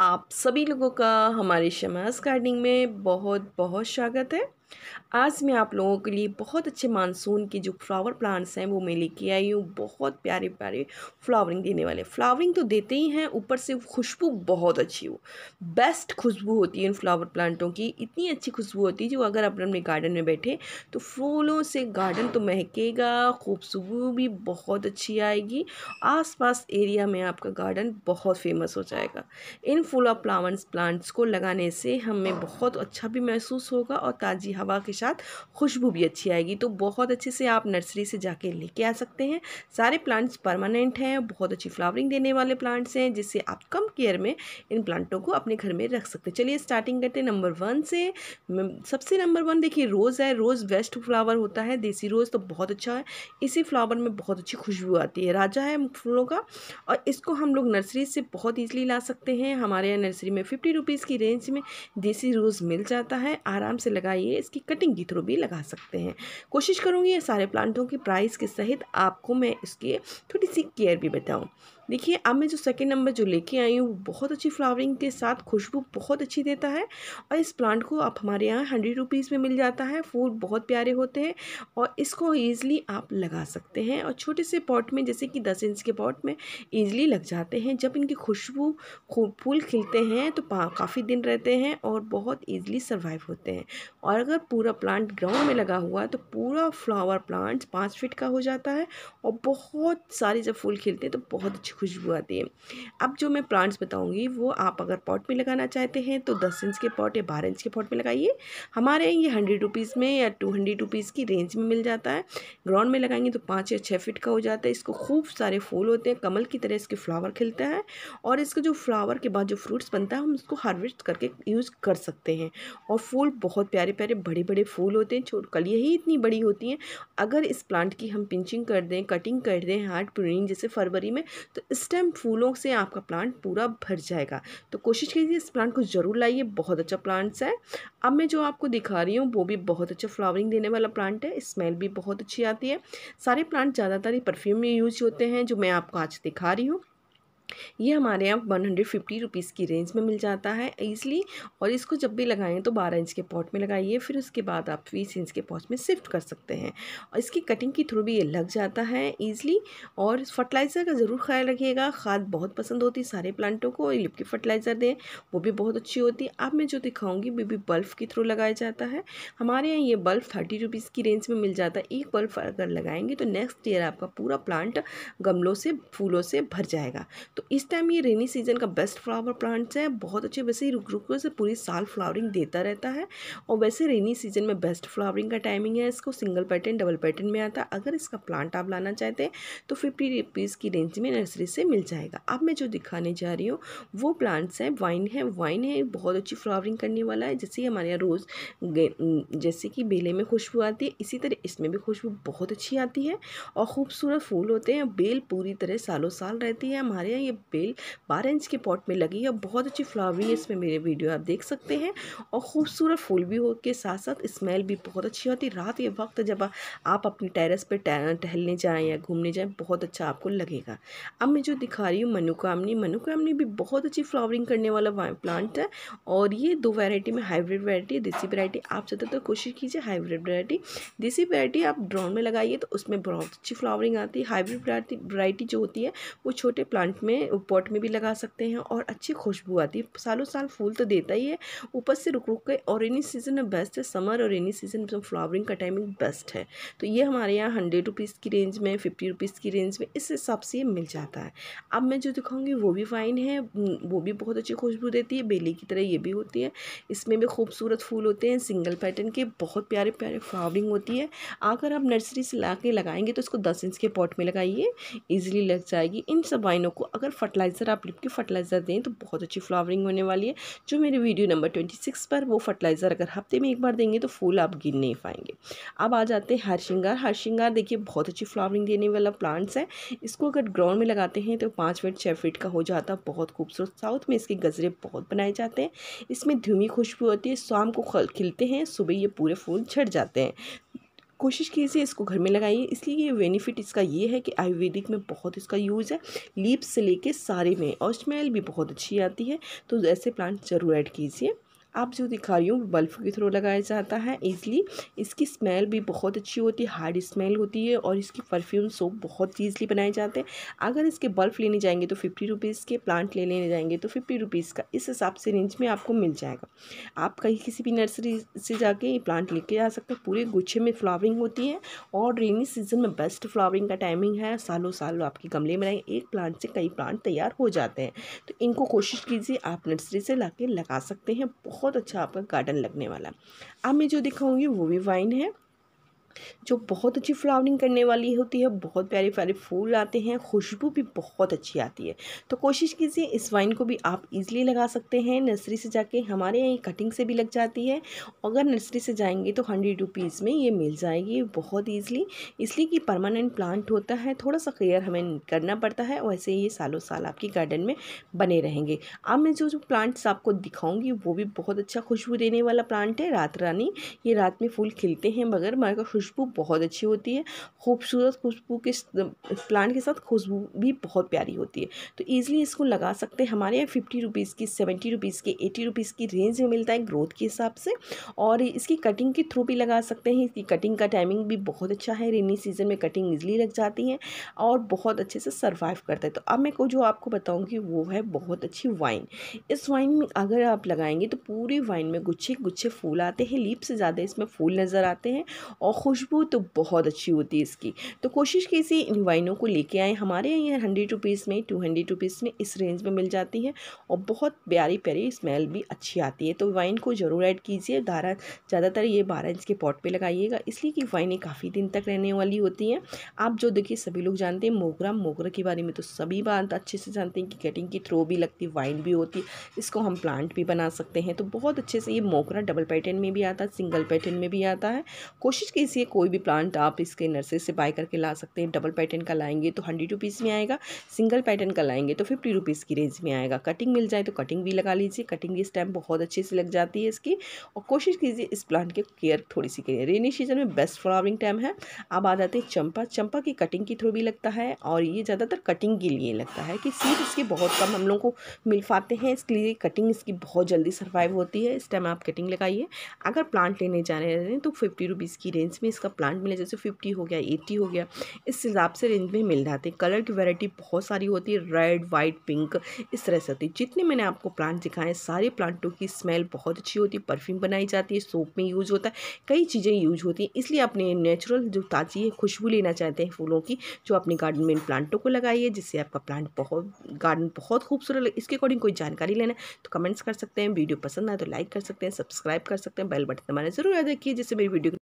आप सभी लोगों का हमारे शमास गार्डनिंग में बहुत बहुत स्वागत है आज मैं आप लोगों के लिए बहुत अच्छे मानसून के जो फ्लावर प्लांट्स हैं वो मैं लेके आई हूँ बहुत प्यारे प्यारे फ्लावरिंग देने वाले फ्लावरिंग तो देते ही हैं ऊपर से खुशबू बहुत अच्छी हो बेस्ट खुशबू होती है इन फ्लावर प्लांटों की इतनी अच्छी खुशबू होती है जो अगर आप अपने गार्डन में बैठे तो फूलों से गार्डन तो महकेगा खूबसबू भी बहुत अच्छी आएगी आस एरिया में आपका गार्डन बहुत फेमस हो जाएगा इन फूल और फ्लावर्स प्लांट्स को लगाने से हमें बहुत अच्छा भी महसूस होगा और ताज़ी हवा के साथ खुशबू भी अच्छी आएगी तो बहुत अच्छे से आप नर्सरी से जाके लेके आ सकते हैं सारे प्लांट्स परमानेंट हैं बहुत अच्छी फ्लावरिंग देने वाले प्लांट्स हैं जिससे आप कम केयर में इन प्लांटों को अपने घर में रख सकते चलिए स्टार्टिंग करते हैं नंबर वन से सबसे नंबर वन देखिए रोज़ है रोज़ वेस्ट फ्लावर होता है देसी रोज़ तो बहुत अच्छा है इसी फ्लावर में बहुत अच्छी खुशबू आती है राजा है फूलों का और इसको हम लोग नर्सरी से बहुत ईजिली ला सकते हैं हमारे यहाँ नर्सरी में फिफ्टी रुपीज़ की रेंज में देसी रोज़ मिल जाता है आराम से लगाइए इसकी कटिंग के थ्रू भी लगा सकते हैं कोशिश करूँगी ये सारे प्लांटों की प्राइस के सहित आपको मैं इसकी थोड़ी सी केयर भी बताऊँ देखिए अब मैं जो सेकेंड नंबर जो लेके आई हूँ बहुत अच्छी फ्लावरिंग के साथ खुशबू बहुत अच्छी देता है और इस प्लांट को आप हमारे यहाँ हंड्रेड रुपीज़ में मिल जाता है फूल बहुत प्यारे होते हैं और इसको ईज़िली आप लगा सकते हैं और छोटे से पॉट में जैसे कि दस इंच के पॉट में ईज़िली लग जाते हैं जब इनकी खुशबू फूल खिलते हैं तो काफ़ी दिन रहते हैं और बहुत ईज़िली सर्वाइव होते हैं और अगर पूरा प्लांट ग्राउंड में लगा हुआ तो पूरा फ्लावर प्लांट पाँच फिट का हो जाता है और बहुत सारे जब फूल खिलते हैं तो बहुत अच्छी खुशबू आती है अब जो मैं प्लांट्स बताऊँगी वो आप अगर पॉट में लगाना चाहते हैं तो दस इंच के पॉट या बारह इंच के पॉट में लगाइए हमारे ये हंड्रेड रुपीज़ में या टू हंड्रेड रुपीज़ की रेंज में मिल जाता है ग्राउंड में लगाएंगे तो पाँच या छः फिट का हो जाता है इसको खूब सारे फूल होते हैं कमल की तरह इसके फ्लावर खिलता है और इसके जो फ्लावर के बाद जो फ्रूट्स बनता है हम उसको हार्वेस्ट करके यूज़ कर सकते हैं और फूल बहुत प्यारे प्यारे बड़े बड़े फूल होते हैं छोट कलियाँ ही इतनी बड़ी होती हैं अगर इस प्लांट की हम पिंचिंग कर दें कटिंग कर दें हार्ट प्रूनिंग जैसे फरवरी में तो स्टेम फूलों से आपका प्लांट पूरा भर जाएगा तो कोशिश कीजिए इस प्लांट को ज़रूर लाइए बहुत अच्छा प्लांट्स है अब मैं जो आपको दिखा रही हूँ वो भी बहुत अच्छा फ्लावरिंग देने वाला प्लांट है स्मेल भी बहुत अच्छी आती है सारे प्लांट ज़्यादातर ही परफ्यूम में यूज होते हैं जो मैं आपको आज दिखा रही हूँ ये हमारे यहाँ वन हंड्रेड फिफ्टी रुपीज़ की रेंज में मिल जाता है ईजिली और इसको जब भी लगाएं तो बारह इंच के पॉट में लगाइए फिर उसके बाद आप बीस इंच के पॉट में शिफ्ट कर सकते हैं और इसकी कटिंग के थ्रू भी ये लग जाता है ईजिली और फर्टिलाइज़र का ज़रूर ख्याल रखिएगा खाद बहुत पसंद होती है सारे प्लांटों को लिप की फर्टिलाइज़र दें वो भी बहुत अच्छी होती है आप मैं जो दिखाऊँगी वे भी बल्ब के थ्रू लगाया जाता है हमारे यहाँ ये बल्ब थर्टी रुपीज़ की रेंज में मिल जाता है एक बल्ब अगर लगाएंगे तो नेक्स्ट ईयर आपका पूरा प्लांट गमलों से फूलों से भर जाएगा तो तो इस टाइम ये रेनी सीजन का बेस्ट फ्लावर प्लांट्स है बहुत अच्छे वैसे ही रुक रुक से पूरी साल फ्लावरिंग देता रहता है और वैसे रेनी सीजन में बेस्ट फ्लावरिंग का टाइमिंग है इसको सिंगल पैटर्न डबल पैटर्न में आता है अगर इसका प्लांट आप लाना चाहते हैं तो फिफ्टी रुपीज़ की रेंज में नर्सरी से मिल जाएगा अब मैं जो दिखाने जा रही हूँ वो प्लांट्स हैं वाइन है वाइन है बहुत अच्छी फ्लावरिंग करने वाला है जैसे हमारे यहाँ रोज़ जैसे कि बेले में खुशबू आती है इसी तरह इसमें भी खुशबू बहुत अच्छी आती है और खूबसूरत फूल होते हैं बेल पूरी तरह सालों साल रहती है हमारे यहाँ ये बेल बारह इंच के पॉट में लगी है बहुत अच्छी है इसमें मेरे वीडियो आप देख सकते हैं और खूबसूरत फूल भी हो के साथ साथ स्मेल भी बहुत अच्छी होती है रात या वक्त जब आप अपने टेरेस पर टहलने जाएँ या घूमने जाएँ बहुत अच्छा आपको लगेगा अब मैं जो दिखा रही हूँ मनुकामनी मनुकामनी भी बहुत अच्छी फ्लावरिंग करने वाला प्लांट है और ये दो वैरायटी में हाइब्रिड वैरायटी देसी वैरायटी आप ज़्यादातर तो कोशिश कीजिए हाइब्रिड वैरायटी देसी वैरायटी आप ड्रोन में लगाइए तो उसमें बहुत अच्छी फ्लावरिंग आती है हाइब्रिड वैरायटी जो होती है वो छोटे प्लांट में हैं पॉट में भी लगा सकते हैं और अच्छी खुशबू आती है सालों साल फूल तो देता ही है ऊपर से रुक रुक के और रेनी सीजन में बेस्ट है समर और रेनी सीजन में फ्लावरिंग का टाइमिंग बेस्ट है तो ये हमारे यहाँ हंड्रेड रुपीज़ की रेंज में फिफ्टी रुपीज़ की रेंज में इस हिसाब से मिल जाता है अब मैं जो दिखाऊँगी वो भी फाइन है वो भी बहुत अच्छी खुशबू देती है बेली की तरह ये भी होती है इसमें भी खूबसूरत फूल होते हैं सिंगल पैटर्न के बहुत प्यारे प्यारे फ्लावरिंग होती है अगर आप नर्सरी से ला के लगाएंगे तो इसको दस इंच के पॉट में लगाइए ईजिली लग जाएगी इन सब वाइनों को अगर फर्टिलाइज़र आप लिप के फर्टिलाइज़र दें तो बहुत अच्छी फ्लावरिंग होने वाली है जो मेरे वीडियो नंबर ट्वेंटी सिक्स पर वो फर्टिलाइज़र अगर हफ्ते में एक बार देंगे तो फूल आप गिन नहीं पाएंगे अब आ जाते हैं हर श्रृंगार हर श्रृंगार देखिए बहुत अच्छी फ्लावरिंग देने वाला प्लांट्स है इसको अगर ग्राउंड में लगाते हैं तो पाँच फीट छः फीट का हो जाता है बहुत खूबसूरत साउथ में इसके गजरे बहुत बनाए जाते हैं इसमें धूमी खुशबू होती है शाम को खिलते हैं सुबह ये पूरे फूल छट जाते हैं कोशिश कीजिए इसको घर में लगाइए इसलिए ये बेनिफिट इसका ये है कि आयुर्वेदिक में बहुत इसका यूज़ है लीप्स से लेके सारे में और स्मेल भी बहुत अच्छी आती है तो ऐसे प्लांट ज़रूर ऐड कीजिए आप जो दिखा रही हूँ बल्ब के थ्रू लगाया जाता है ईज़ली इसकी स्मेल भी बहुत अच्छी होती है हार्ड स्मेल होती है और इसकी परफ्यूम सोप बहुत ईजली बनाए जाते हैं अगर इसके बल्ब लेने जाएंगे तो फिफ्टी रुपीज़ के प्लांट ले लेने जाएंगे तो फिफ्टी रुपीज़ का इस हिसाब से रेंज में आपको मिल जाएगा आप कहीं किसी भी नर्सरी से जाके ये प्लांट लेके आ सकते हैं पूरे गुच्छे में फ्लावरिंग होती है और रेनी सीजन में बेस्ट फ्लावरिंग का टाइमिंग है सालों साल आपके गमले में रहें एक प्लांट से कई प्लांट तैयार हो जाते हैं तो इनको कोशिश कीजिए आप नर्सरी से ला लगा सकते हैं बहुत अच्छा आपका गार्डन लगने वाला अब मैं जो दिखाऊंगी वो भी वाइन है जो बहुत अच्छी फ्लावरिंग करने वाली होती है बहुत प्यारे प्यारे फूल आते हैं खुशबू भी बहुत अच्छी आती है तो कोशिश कीजिए इस वाइन को भी आप इजीली लगा सकते हैं नर्सरी से जाके हमारे यहाँ कटिंग से भी लग जाती है अगर नर्सरी से जाएंगे तो हंड्रेड रुपीज़ में ये मिल जाएगी बहुत ईजिली इसलिए कि परमानेंट प्लांट होता है थोड़ा सा केयर हमें करना पड़ता है वैसे ये सालों साल आपकी गार्डन में बने रहेंगे अब मैं जो जो प्लांट्स आपको दिखाऊँगी वो भी बहुत अच्छा खुशबू देने वाला प्लांट है रात रानी ये रात में फूल खिलते हैं मगर मगर खुशबू खुशबू बहुत अच्छी होती है खूबसूरत खुशबू के प्लांट के साथ खुशबू भी बहुत प्यारी होती है तो ईज़िली इसको लगा सकते हैं हमारे यहाँ फिफ्टी रुपीज़ की सेवेंटी रुपीज़ की एटी रुपीज़ की रेंज में मिलता है ग्रोथ के हिसाब से और इसकी कटिंग के थ्रू भी लगा सकते हैं इसकी कटिंग का टाइमिंग भी बहुत अच्छा है रेनी सीजन में कटिंग ईजिली लग जाती है और बहुत अच्छे से सर्वाइव करता है तो अब मैं को जो आपको बताऊँगी वो है बहुत अच्छी वाइन इस वाइन में अगर आप लगाएंगे तो पूरी वाइन में गुच्छे गुच्छे फूल आते हैं लीप से ज़्यादा इसमें फूल नज़र आते हैं और खुशबू तो बहुत अच्छी होती है इसकी तो कोशिश कीजिए इन वाइनों को लेके आए हमारे यहाँ हंड्रेड रुपीज़ में टू हंड्रेड रुपीज़ में इस रेंज में मिल जाती है और बहुत प्यारी प्यारी स्मेल भी अच्छी आती है तो वाइन को ज़रूर ऐड कीजिए धारा ज़्यादातर ये बारह इंच के पॉट पर लगाइएगा इसलिए कि वाइनें काफ़ी दिन तक रहने वाली होती हैं आप जो देखिए सभी लोग जानते हैं मोगरा मोगरा के बारे में तो सभी बात अच्छे से जानते हैं कि कटिंग की थ्रो भी लगती है वाइन भी होती है इसको हम प्लांट भी बना सकते हैं तो बहुत अच्छे से ये मोगरा डबल पैटर्न में भी आता है सिंगल पैटर्न में भी आता है कोशिश कीजिए से कोई भी प्लांट आप इसके नर्सरी से बाय करके ला सकते हैं डबल पैटर्न का लाएंगे तो हंड्रेड रुपीज़ में आएगा सिंगल पैटर्न का लाएंगे तो फिफ्टी रुपीज़ की रेंज में आएगा कटिंग मिल जाए तो कटिंग भी लगा लीजिए कटिंग भी टाइम बहुत अच्छे से लग जाती है इसकी और कोशिश कीजिए इस प्लांट के केयर थोड़ी सी करिए रेनी सीजन में बेस्ट फ्लावरिंग टाइम है अब आ जाते हैं चंपा चंपा की कटिंग की थ्रू भी लगता है और ये ज़्यादातर कटिंग के लिए लगता है कि सीड इसके बहुत कम हम लोग को मिल पाते हैं इसलिए कटिंग इसकी बहुत जल्दी सर्वाइव होती है इस टाइम आप कटिंग लगाइए अगर प्लांट लेने जा रहे हैं तो फिफ्टी रुपीज़ की रेंज में इसका प्लांट मिले जैसे फिफ्टी हो गया एट्टी हो गया इस हिसाब से रेंज में मिल जाते हैं कलर की वैरायटी बहुत सारी होती है रेड वाइट पिंक इस तरह से होती है जितने मैंने आपको प्लांट दिखाए सारे प्लांटों की स्मेल बहुत अच्छी होती है परफ्यूम बनाई जाती है सोप में यूज होता है कई चीज़ें यूज होती हैं इसलिए अपने नेचुरल जो ताज़ी है खुशबू लेना चाहते हैं फूलों की जो अपने गार्डन में इन प्लांटों को लगाइए जिससे आपका प्लांट बहुत गार्डन बहुत खूबसूरत लगे इसके अकॉर्डिंग कोई जानकारी लेना है तो कमेंट्स कर सकते हैं वीडियो पसंद आए तो लाइक कर सकते हैं सब्सक्राइब कर सकते हैं बेल बटन दबाना ज़रूर याद रखिए जिससे मेरी वीडियो